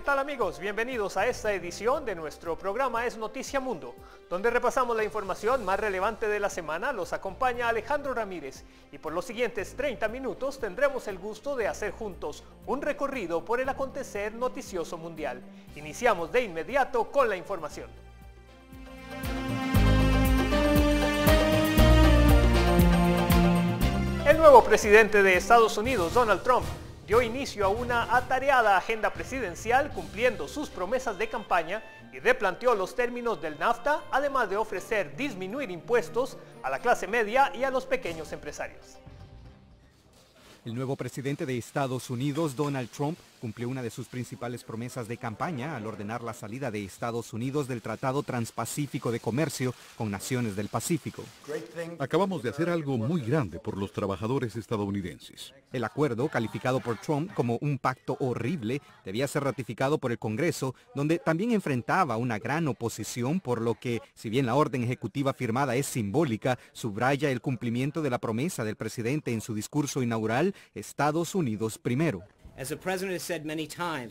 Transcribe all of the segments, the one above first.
¿qué tal amigos? Bienvenidos a esta edición de nuestro programa Es Noticia Mundo, donde repasamos la información más relevante de la semana. Los acompaña Alejandro Ramírez y por los siguientes 30 minutos tendremos el gusto de hacer juntos un recorrido por el acontecer noticioso mundial. Iniciamos de inmediato con la información. El nuevo presidente de Estados Unidos, Donald Trump, dio inicio a una atareada agenda presidencial cumpliendo sus promesas de campaña y replanteó los términos del NAFTA, además de ofrecer disminuir impuestos a la clase media y a los pequeños empresarios. El nuevo presidente de Estados Unidos, Donald Trump, cumplió una de sus principales promesas de campaña al ordenar la salida de Estados Unidos del Tratado Transpacífico de Comercio con Naciones del Pacífico. Acabamos de hacer algo muy grande por los trabajadores estadounidenses. El acuerdo, calificado por Trump como un pacto horrible, debía ser ratificado por el Congreso, donde también enfrentaba una gran oposición, por lo que, si bien la orden ejecutiva firmada es simbólica, subraya el cumplimiento de la promesa del presidente en su discurso inaugural Estados Unidos primero.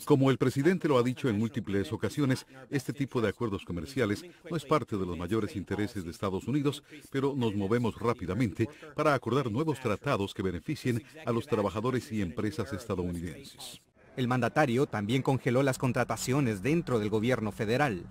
Como el presidente lo ha dicho en múltiples ocasiones, este tipo de acuerdos comerciales no es parte de los mayores intereses de Estados Unidos, pero nos movemos rápidamente para acordar nuevos tratados que beneficien a los trabajadores y empresas estadounidenses. El mandatario también congeló las contrataciones dentro del gobierno federal.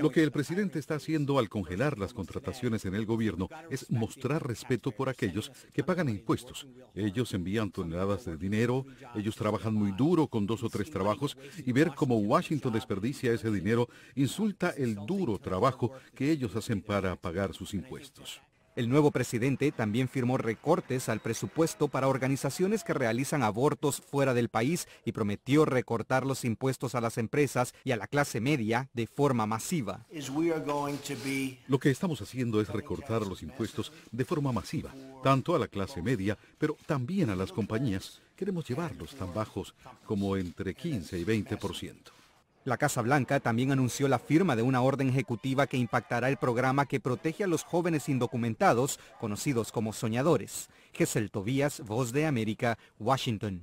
Lo que el presidente está haciendo al congelar las contrataciones en el gobierno es mostrar respeto por aquellos que pagan impuestos. Ellos envían toneladas de dinero, ellos trabajan muy duro con dos o tres trabajos y ver cómo Washington desperdicia ese dinero insulta el duro trabajo que ellos hacen para pagar sus impuestos. El nuevo presidente también firmó recortes al presupuesto para organizaciones que realizan abortos fuera del país y prometió recortar los impuestos a las empresas y a la clase media de forma masiva. Lo que estamos haciendo es recortar los impuestos de forma masiva, tanto a la clase media, pero también a las compañías. Queremos llevarlos tan bajos como entre 15 y 20%. La Casa Blanca también anunció la firma de una orden ejecutiva que impactará el programa que protege a los jóvenes indocumentados, conocidos como soñadores. gesell Tobías, Voz de América, Washington.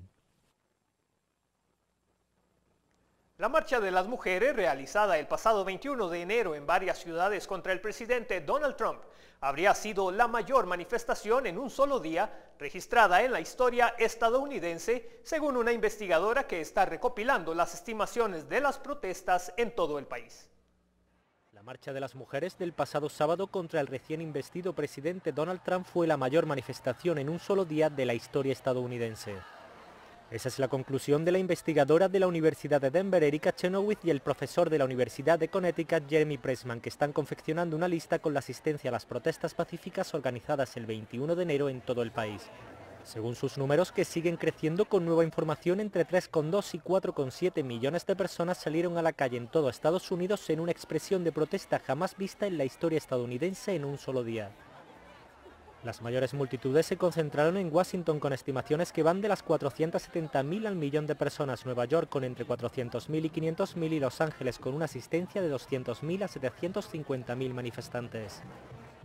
La marcha de las mujeres, realizada el pasado 21 de enero en varias ciudades contra el presidente Donald Trump, habría sido la mayor manifestación en un solo día registrada en la historia estadounidense, según una investigadora que está recopilando las estimaciones de las protestas en todo el país. La marcha de las mujeres del pasado sábado contra el recién investido presidente Donald Trump fue la mayor manifestación en un solo día de la historia estadounidense. Esa es la conclusión de la investigadora de la Universidad de Denver, Erika Chenoweth, y el profesor de la Universidad de Connecticut, Jeremy Pressman, que están confeccionando una lista con la asistencia a las protestas pacíficas organizadas el 21 de enero en todo el país. Según sus números, que siguen creciendo con nueva información, entre 3,2 y 4,7 millones de personas salieron a la calle en todo Estados Unidos en una expresión de protesta jamás vista en la historia estadounidense en un solo día. Las mayores multitudes se concentraron en Washington con estimaciones que van de las 470.000 al millón de personas, Nueva York con entre 400.000 y 500.000 y Los Ángeles con una asistencia de 200.000 a 750.000 manifestantes.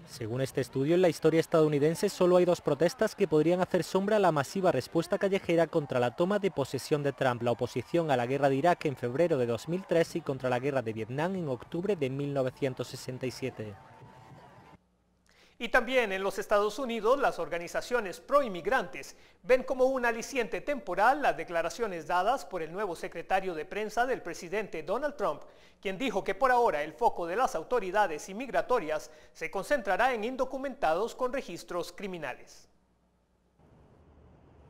Según este estudio, en la historia estadounidense solo hay dos protestas que podrían hacer sombra a la masiva respuesta callejera contra la toma de posesión de Trump, la oposición a la guerra de Irak en febrero de 2003 y contra la guerra de Vietnam en octubre de 1967. Y también en los Estados Unidos, las organizaciones pro-inmigrantes ven como un aliciente temporal las declaraciones dadas por el nuevo secretario de prensa del presidente Donald Trump, quien dijo que por ahora el foco de las autoridades inmigratorias se concentrará en indocumentados con registros criminales.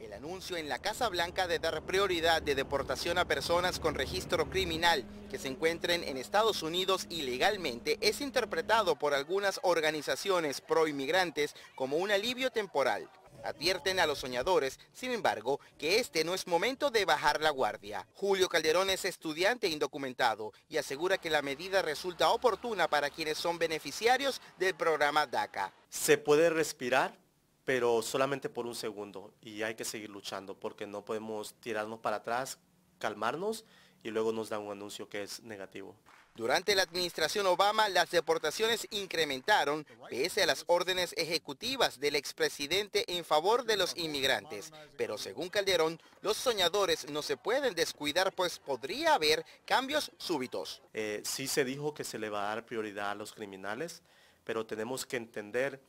El anuncio en la Casa Blanca de dar prioridad de deportación a personas con registro criminal que se encuentren en Estados Unidos ilegalmente es interpretado por algunas organizaciones proinmigrantes como un alivio temporal. Advierten a los soñadores, sin embargo, que este no es momento de bajar la guardia. Julio Calderón es estudiante indocumentado y asegura que la medida resulta oportuna para quienes son beneficiarios del programa DACA. Se puede respirar pero solamente por un segundo y hay que seguir luchando porque no podemos tirarnos para atrás, calmarnos y luego nos dan un anuncio que es negativo. Durante la administración Obama, las deportaciones incrementaron pese a las órdenes ejecutivas del expresidente en favor de los inmigrantes. Pero según Calderón, los soñadores no se pueden descuidar, pues podría haber cambios súbitos. Eh, sí se dijo que se le va a dar prioridad a los criminales, pero tenemos que entender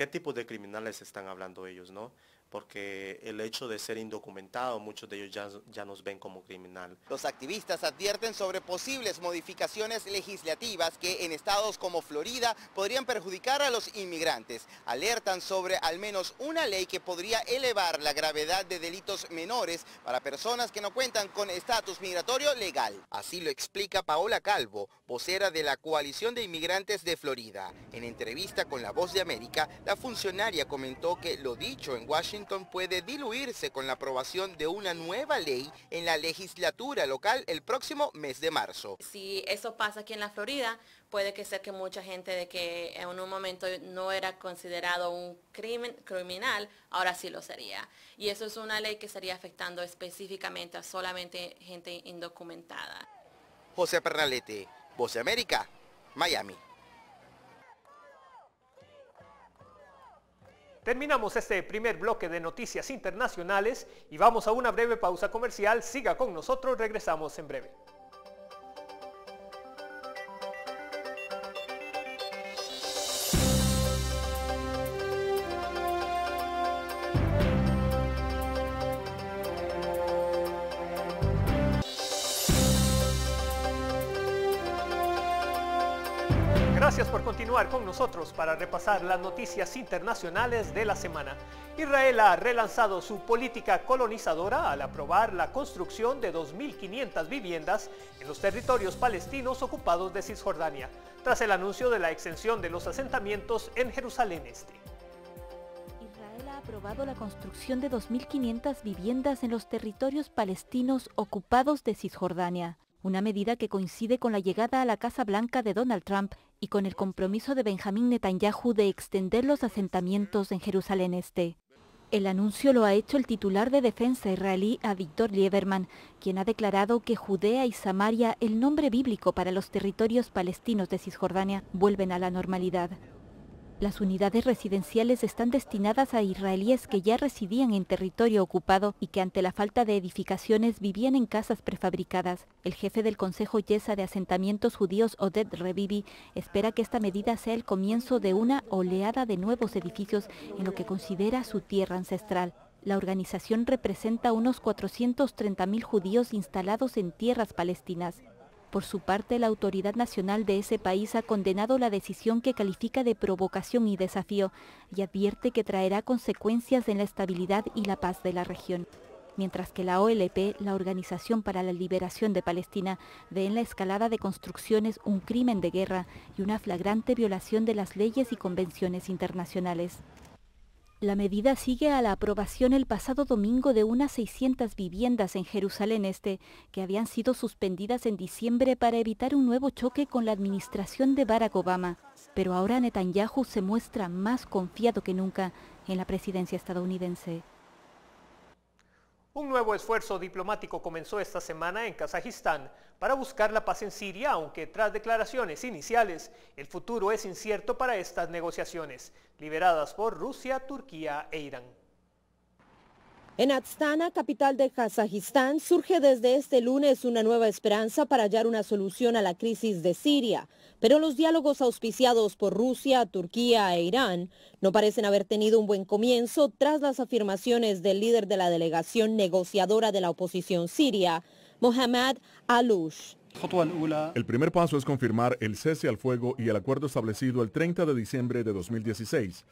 qué tipo de criminales están hablando ellos, ¿no? porque el hecho de ser indocumentado, muchos de ellos ya, ya, nos ven como criminal. Los activistas advierten sobre posibles modificaciones legislativas que en estados como Florida podrían perjudicar a los inmigrantes. Alertan sobre al menos una ley que podría elevar la gravedad de delitos menores para personas que no cuentan con estatus migratorio legal. Así lo explica Paola Calvo, vocera de la Coalición de Inmigrantes de Florida. En entrevista con La Voz de América, la funcionaria comentó que lo dicho en Washington puede diluirse con la aprobación de una nueva ley en la legislatura local el próximo mes de marzo. Si eso pasa aquí en la Florida, puede que sea que mucha gente de que en un momento no era considerado un crimen criminal, ahora sí lo sería. Y eso es una ley que estaría afectando específicamente a solamente gente indocumentada. José Pernalete, Voz América, Miami. Terminamos este primer bloque de noticias internacionales y vamos a una breve pausa comercial. Siga con nosotros, regresamos en breve. por continuar con nosotros para repasar las noticias internacionales de la semana. Israel ha relanzado su política colonizadora al aprobar la construcción de 2.500 viviendas en los territorios palestinos ocupados de Cisjordania, tras el anuncio de la extensión de los asentamientos en Jerusalén Este Israel ha aprobado la construcción de 2.500 viviendas en los territorios palestinos ocupados de Cisjordania, una medida que coincide con la llegada a la Casa Blanca de Donald Trump y con el compromiso de Benjamín Netanyahu de extender los asentamientos en Jerusalén Este. El anuncio lo ha hecho el titular de defensa israelí, Víctor Lieberman, quien ha declarado que Judea y Samaria, el nombre bíblico para los territorios palestinos de Cisjordania, vuelven a la normalidad. Las unidades residenciales están destinadas a israelíes que ya residían en territorio ocupado y que ante la falta de edificaciones vivían en casas prefabricadas. El jefe del Consejo Yesa de Asentamientos Judíos, Oded Revivi, espera que esta medida sea el comienzo de una oleada de nuevos edificios en lo que considera su tierra ancestral. La organización representa unos 430.000 judíos instalados en tierras palestinas. Por su parte, la autoridad nacional de ese país ha condenado la decisión que califica de provocación y desafío y advierte que traerá consecuencias en la estabilidad y la paz de la región. Mientras que la OLP, la Organización para la Liberación de Palestina, ve en la escalada de construcciones un crimen de guerra y una flagrante violación de las leyes y convenciones internacionales. La medida sigue a la aprobación el pasado domingo de unas 600 viviendas en Jerusalén Este, que habían sido suspendidas en diciembre para evitar un nuevo choque con la administración de Barack Obama. Pero ahora Netanyahu se muestra más confiado que nunca en la presidencia estadounidense. Un nuevo esfuerzo diplomático comenzó esta semana en Kazajistán para buscar la paz en Siria, aunque tras declaraciones iniciales, el futuro es incierto para estas negociaciones, liberadas por Rusia, Turquía e Irán. En Astana, capital de Kazajistán, surge desde este lunes una nueva esperanza para hallar una solución a la crisis de Siria, pero los diálogos auspiciados por Rusia, Turquía e Irán no parecen haber tenido un buen comienzo tras las afirmaciones del líder de la delegación negociadora de la oposición siria, Mohamed Alush. El primer paso es confirmar el cese al fuego y el acuerdo establecido el 30 de diciembre de 2016.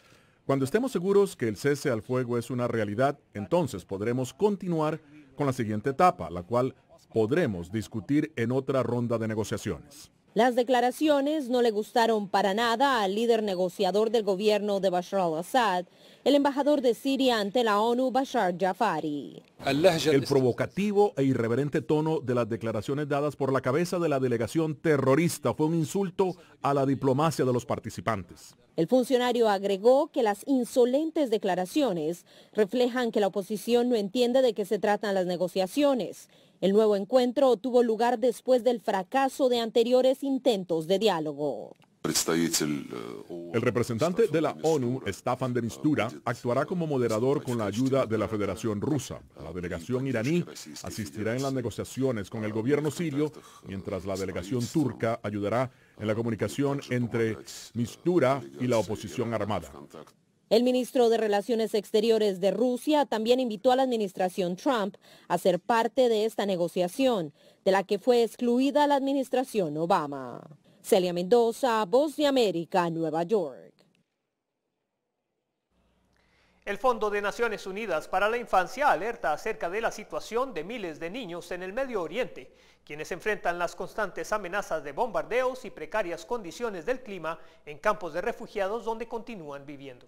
Cuando estemos seguros que el cese al fuego es una realidad, entonces podremos continuar con la siguiente etapa, la cual podremos discutir en otra ronda de negociaciones. Las declaraciones no le gustaron para nada al líder negociador del gobierno de Bashar al-Assad, el embajador de Siria ante la ONU, Bashar Jafari. El provocativo e irreverente tono de las declaraciones dadas por la cabeza de la delegación terrorista fue un insulto a la diplomacia de los participantes. El funcionario agregó que las insolentes declaraciones reflejan que la oposición no entiende de qué se tratan las negociaciones el nuevo encuentro tuvo lugar después del fracaso de anteriores intentos de diálogo. El representante de la ONU, Staffan de Mistura, actuará como moderador con la ayuda de la Federación Rusa. La delegación iraní asistirá en las negociaciones con el gobierno sirio, mientras la delegación turca ayudará en la comunicación entre Mistura y la oposición armada. El ministro de Relaciones Exteriores de Rusia también invitó a la administración Trump a ser parte de esta negociación, de la que fue excluida la administración Obama. Celia Mendoza, Voz de América, Nueva York. El Fondo de Naciones Unidas para la Infancia alerta acerca de la situación de miles de niños en el Medio Oriente, quienes enfrentan las constantes amenazas de bombardeos y precarias condiciones del clima en campos de refugiados donde continúan viviendo.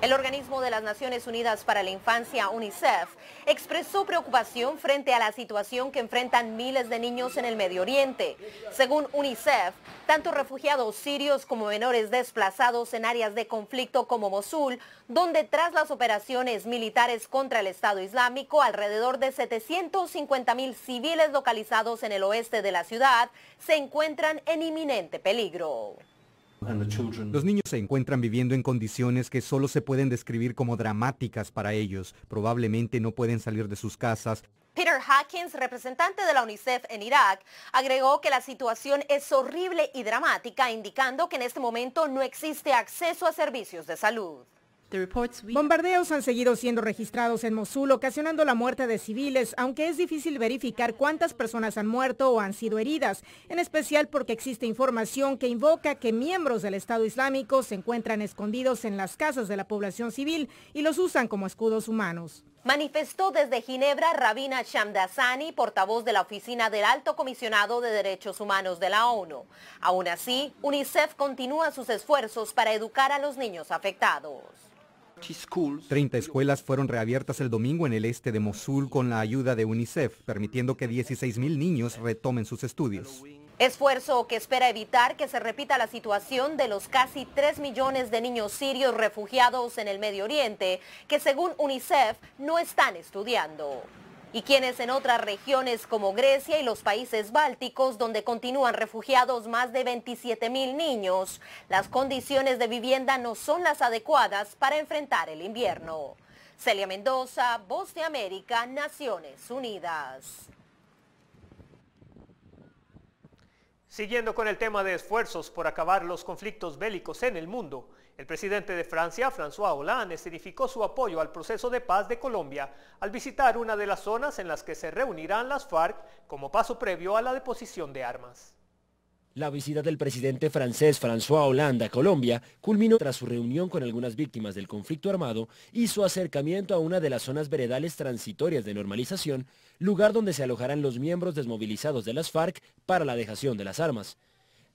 El organismo de las Naciones Unidas para la Infancia, UNICEF, expresó preocupación frente a la situación que enfrentan miles de niños en el Medio Oriente. Según UNICEF, tanto refugiados sirios como menores desplazados en áreas de conflicto como Mosul, donde tras las operaciones militares contra el Estado Islámico, alrededor de 750 mil civiles localizados en el oeste de la ciudad se encuentran en inminente peligro. Los niños se encuentran viviendo en condiciones que solo se pueden describir como dramáticas para ellos. Probablemente no pueden salir de sus casas. Peter Hawkins, representante de la UNICEF en Irak, agregó que la situación es horrible y dramática, indicando que en este momento no existe acceso a servicios de salud. Bombardeos han seguido siendo registrados en Mosul, ocasionando la muerte de civiles, aunque es difícil verificar cuántas personas han muerto o han sido heridas, en especial porque existe información que invoca que miembros del Estado Islámico se encuentran escondidos en las casas de la población civil y los usan como escudos humanos. Manifestó desde Ginebra Rabina Shamdasani, portavoz de la Oficina del Alto Comisionado de Derechos Humanos de la ONU. Aún así, UNICEF continúa sus esfuerzos para educar a los niños afectados. 30 escuelas fueron reabiertas el domingo en el este de Mosul con la ayuda de UNICEF, permitiendo que 16.000 niños retomen sus estudios. Esfuerzo que espera evitar que se repita la situación de los casi 3 millones de niños sirios refugiados en el Medio Oriente, que según UNICEF no están estudiando y quienes en otras regiones como Grecia y los países bálticos, donde continúan refugiados más de 27 mil niños, las condiciones de vivienda no son las adecuadas para enfrentar el invierno. Celia Mendoza, Voz de América, Naciones Unidas. Siguiendo con el tema de esfuerzos por acabar los conflictos bélicos en el mundo, el presidente de Francia, François Hollande, significó su apoyo al proceso de paz de Colombia al visitar una de las zonas en las que se reunirán las FARC como paso previo a la deposición de armas. La visita del presidente francés François Hollande a Colombia culminó tras su reunión con algunas víctimas del conflicto armado y su acercamiento a una de las zonas veredales transitorias de normalización, lugar donde se alojarán los miembros desmovilizados de las FARC para la dejación de las armas.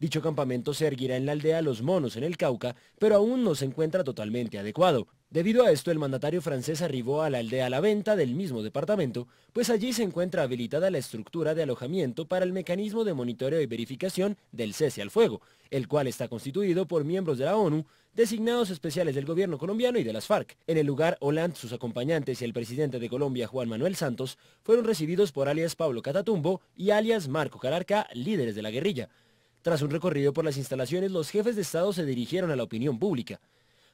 Dicho campamento se erguirá en la aldea Los Monos, en el Cauca, pero aún no se encuentra totalmente adecuado. Debido a esto, el mandatario francés arribó a la aldea La Venta del mismo departamento, pues allí se encuentra habilitada la estructura de alojamiento para el mecanismo de monitoreo y verificación del cese al fuego, el cual está constituido por miembros de la ONU, designados especiales del gobierno colombiano y de las FARC. En el lugar, Hollande, sus acompañantes y el presidente de Colombia, Juan Manuel Santos, fueron recibidos por alias Pablo Catatumbo y alias Marco Cararca, líderes de la guerrilla. Tras un recorrido por las instalaciones, los jefes de Estado se dirigieron a la opinión pública.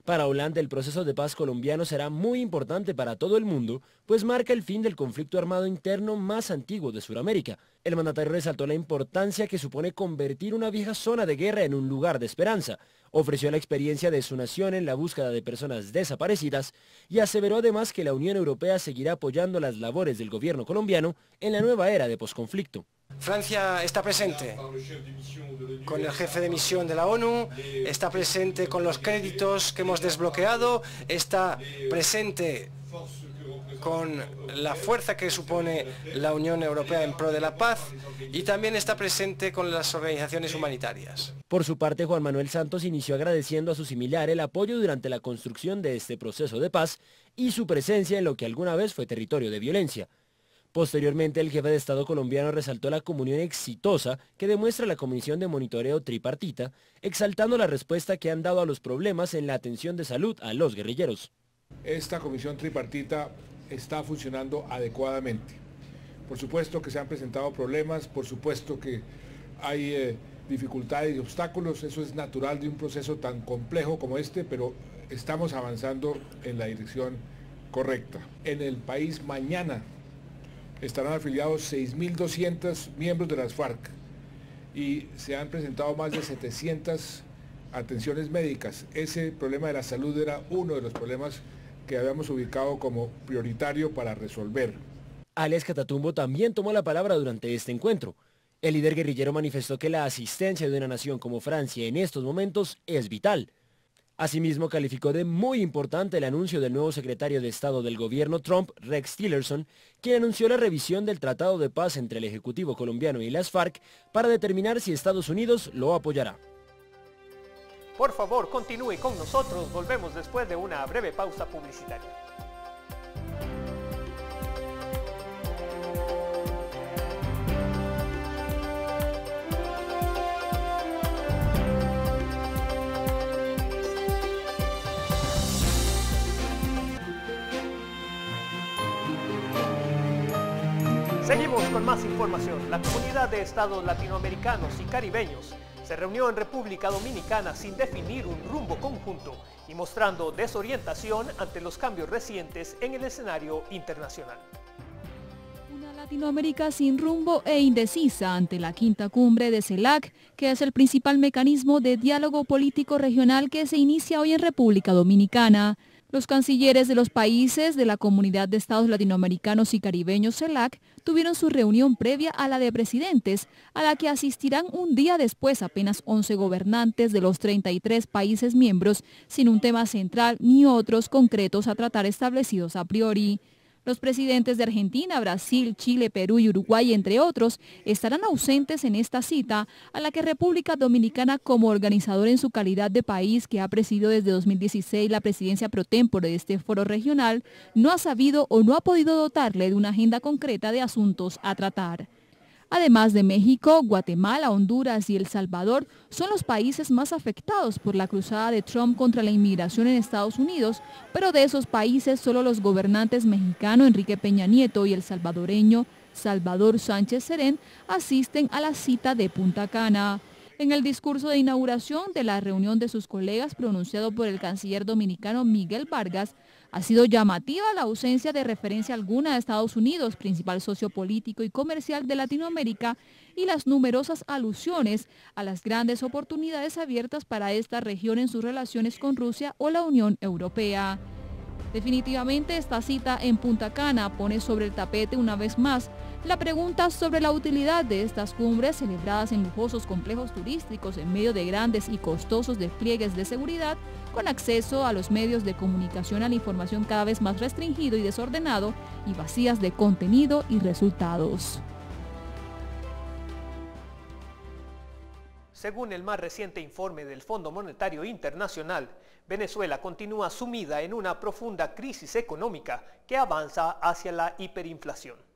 Para Holanda el proceso de paz colombiano será muy importante para todo el mundo, pues marca el fin del conflicto armado interno más antiguo de Sudamérica. El mandatario resaltó la importancia que supone convertir una vieja zona de guerra en un lugar de esperanza, ofreció la experiencia de su nación en la búsqueda de personas desaparecidas y aseveró además que la Unión Europea seguirá apoyando las labores del gobierno colombiano en la nueva era de posconflicto. Francia está presente con el jefe de misión de la ONU, está presente con los créditos que hemos desbloqueado, está presente con la fuerza que supone la Unión Europea en pro de la paz y también está presente con las organizaciones humanitarias. Por su parte, Juan Manuel Santos inició agradeciendo a su similar el apoyo durante la construcción de este proceso de paz y su presencia en lo que alguna vez fue territorio de violencia. Posteriormente, el jefe de Estado colombiano resaltó la comunión exitosa que demuestra la Comisión de Monitoreo Tripartita, exaltando la respuesta que han dado a los problemas en la atención de salud a los guerrilleros. Esta comisión tripartita está funcionando adecuadamente. Por supuesto que se han presentado problemas, por supuesto que hay eh, dificultades y obstáculos, eso es natural de un proceso tan complejo como este, pero estamos avanzando en la dirección correcta. En el país mañana estarán afiliados 6.200 miembros de las FARC y se han presentado más de 700 atenciones médicas. Ese problema de la salud era uno de los problemas que habíamos ubicado como prioritario para resolver. Alex Catatumbo también tomó la palabra durante este encuentro. El líder guerrillero manifestó que la asistencia de una nación como Francia en estos momentos es vital Asimismo, calificó de muy importante el anuncio del nuevo secretario de Estado del gobierno Trump, Rex Tillerson, quien anunció la revisión del Tratado de Paz entre el Ejecutivo colombiano y las FARC para determinar si Estados Unidos lo apoyará. Por favor, continúe con nosotros, volvemos después de una breve pausa publicitaria. Seguimos con más información. La comunidad de estados latinoamericanos y caribeños se reunió en República Dominicana sin definir un rumbo conjunto y mostrando desorientación ante los cambios recientes en el escenario internacional. Una Latinoamérica sin rumbo e indecisa ante la quinta cumbre de CELAC, que es el principal mecanismo de diálogo político regional que se inicia hoy en República Dominicana. Los cancilleres de los países de la Comunidad de Estados Latinoamericanos y Caribeños CELAC tuvieron su reunión previa a la de presidentes, a la que asistirán un día después apenas 11 gobernantes de los 33 países miembros, sin un tema central ni otros concretos a tratar establecidos a priori. Los presidentes de Argentina, Brasil, Chile, Perú y Uruguay, entre otros, estarán ausentes en esta cita, a la que República Dominicana, como organizador en su calidad de país que ha presidido desde 2016 la presidencia pro tempore de este foro regional, no ha sabido o no ha podido dotarle de una agenda concreta de asuntos a tratar. Además de México, Guatemala, Honduras y El Salvador son los países más afectados por la cruzada de Trump contra la inmigración en Estados Unidos, pero de esos países solo los gobernantes mexicano Enrique Peña Nieto y el salvadoreño Salvador Sánchez Serén asisten a la cita de Punta Cana. En el discurso de inauguración de la reunión de sus colegas pronunciado por el canciller dominicano Miguel Vargas, ha sido llamativa la ausencia de referencia alguna a Estados Unidos, principal socio político y comercial de Latinoamérica, y las numerosas alusiones a las grandes oportunidades abiertas para esta región en sus relaciones con Rusia o la Unión Europea. Definitivamente esta cita en Punta Cana pone sobre el tapete una vez más la pregunta sobre la utilidad de estas cumbres celebradas en lujosos complejos turísticos en medio de grandes y costosos despliegues de seguridad, con acceso a los medios de comunicación a la información cada vez más restringido y desordenado y vacías de contenido y resultados. Según el más reciente informe del Fondo Monetario Internacional, Venezuela continúa sumida en una profunda crisis económica que avanza hacia la hiperinflación.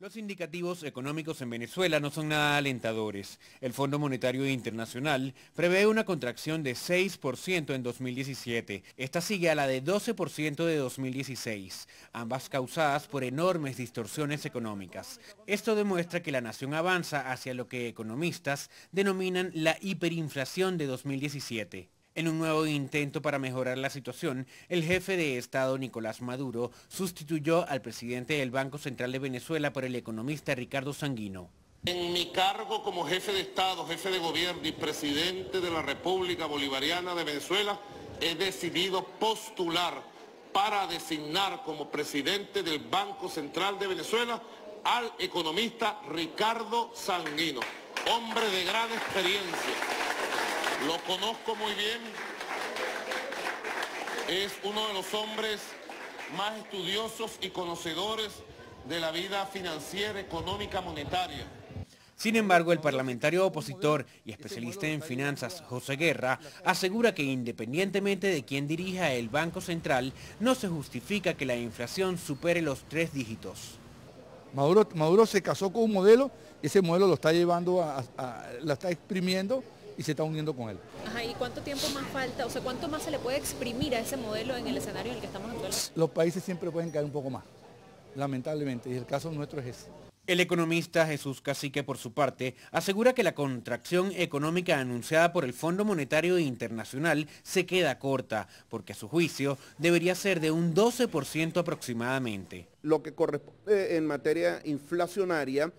Los indicativos económicos en Venezuela no son nada alentadores. El Fondo Monetario Internacional prevé una contracción de 6% en 2017. Esta sigue a la de 12% de 2016, ambas causadas por enormes distorsiones económicas. Esto demuestra que la nación avanza hacia lo que economistas denominan la hiperinflación de 2017. En un nuevo intento para mejorar la situación, el jefe de Estado Nicolás Maduro sustituyó al presidente del Banco Central de Venezuela por el economista Ricardo Sanguino. En mi cargo como jefe de Estado, jefe de gobierno y presidente de la República Bolivariana de Venezuela, he decidido postular para designar como presidente del Banco Central de Venezuela al economista Ricardo Sanguino, hombre de gran experiencia, lo conozco muy bien. Es uno de los hombres más estudiosos y conocedores de la vida financiera, económica, monetaria. Sin embargo, el parlamentario opositor y especialista en finanzas, José Guerra, asegura que independientemente de quién dirija el Banco Central, no se justifica que la inflación supere los tres dígitos. Maduro, se casó con un modelo, y ese modelo lo está llevando, a, a, está exprimiendo y se está uniendo con él. Ajá, ¿y cuánto tiempo más falta? O sea, ¿cuánto más se le puede exprimir a ese modelo en el escenario en el que estamos actualmente? Los países siempre pueden caer un poco más, lamentablemente, y el caso nuestro es ese. El economista Jesús Cacique, por su parte, asegura que la contracción económica anunciada por el Fondo Monetario Internacional se queda corta, porque a su juicio debería ser de un 12% aproximadamente. Lo que corresponde en materia inflacionaria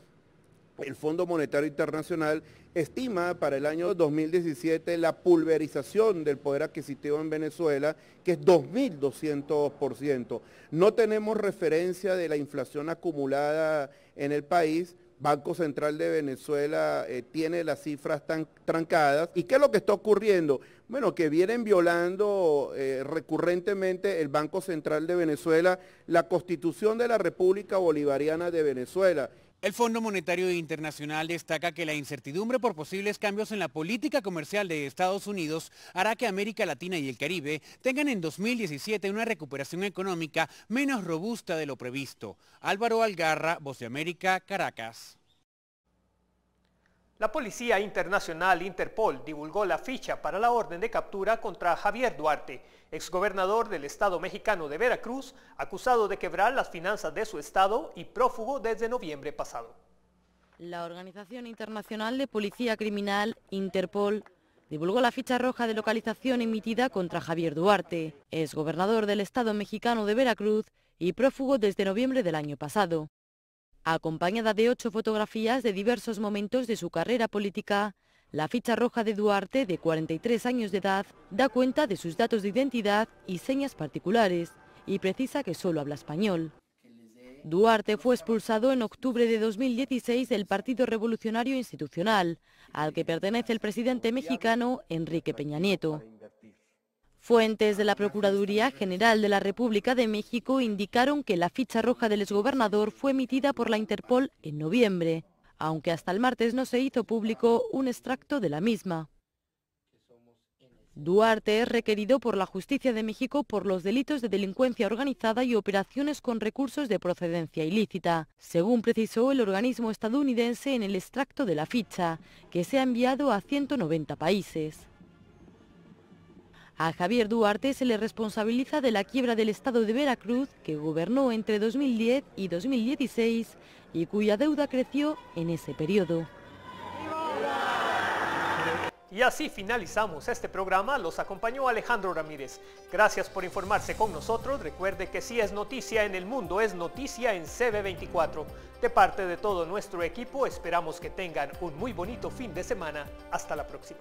el Fondo Monetario Internacional estima para el año 2017 la pulverización del poder adquisitivo en Venezuela, que es 2.200%. No tenemos referencia de la inflación acumulada en el país. Banco Central de Venezuela eh, tiene las cifras tan trancadas. ¿Y qué es lo que está ocurriendo? Bueno, que vienen violando eh, recurrentemente el Banco Central de Venezuela la constitución de la República Bolivariana de Venezuela el Fondo Monetario Internacional destaca que la incertidumbre por posibles cambios en la política comercial de Estados Unidos hará que América Latina y el Caribe tengan en 2017 una recuperación económica menos robusta de lo previsto. Álvaro Algarra, Voz de América, Caracas. La Policía Internacional Interpol divulgó la ficha para la orden de captura contra Javier Duarte, exgobernador del Estado mexicano de Veracruz, acusado de quebrar las finanzas de su Estado y prófugo desde noviembre pasado. La Organización Internacional de Policía Criminal, Interpol, divulgó la ficha roja de localización emitida contra Javier Duarte, exgobernador del Estado mexicano de Veracruz y prófugo desde noviembre del año pasado. Acompañada de ocho fotografías de diversos momentos de su carrera política, la ficha roja de Duarte, de 43 años de edad, da cuenta de sus datos de identidad y señas particulares y precisa que solo habla español. Duarte fue expulsado en octubre de 2016 del Partido Revolucionario Institucional, al que pertenece el presidente mexicano Enrique Peña Nieto. Fuentes de la Procuraduría General de la República de México indicaron que la ficha roja del exgobernador fue emitida por la Interpol en noviembre, aunque hasta el martes no se hizo público un extracto de la misma. Duarte es requerido por la Justicia de México por los delitos de delincuencia organizada y operaciones con recursos de procedencia ilícita, según precisó el organismo estadounidense en el extracto de la ficha, que se ha enviado a 190 países. A Javier Duarte se le responsabiliza de la quiebra del Estado de Veracruz, que gobernó entre 2010 y 2016 y cuya deuda creció en ese periodo. Y así finalizamos este programa. Los acompañó Alejandro Ramírez. Gracias por informarse con nosotros. Recuerde que si es noticia en el mundo, es noticia en CB24. De parte de todo nuestro equipo, esperamos que tengan un muy bonito fin de semana. Hasta la próxima.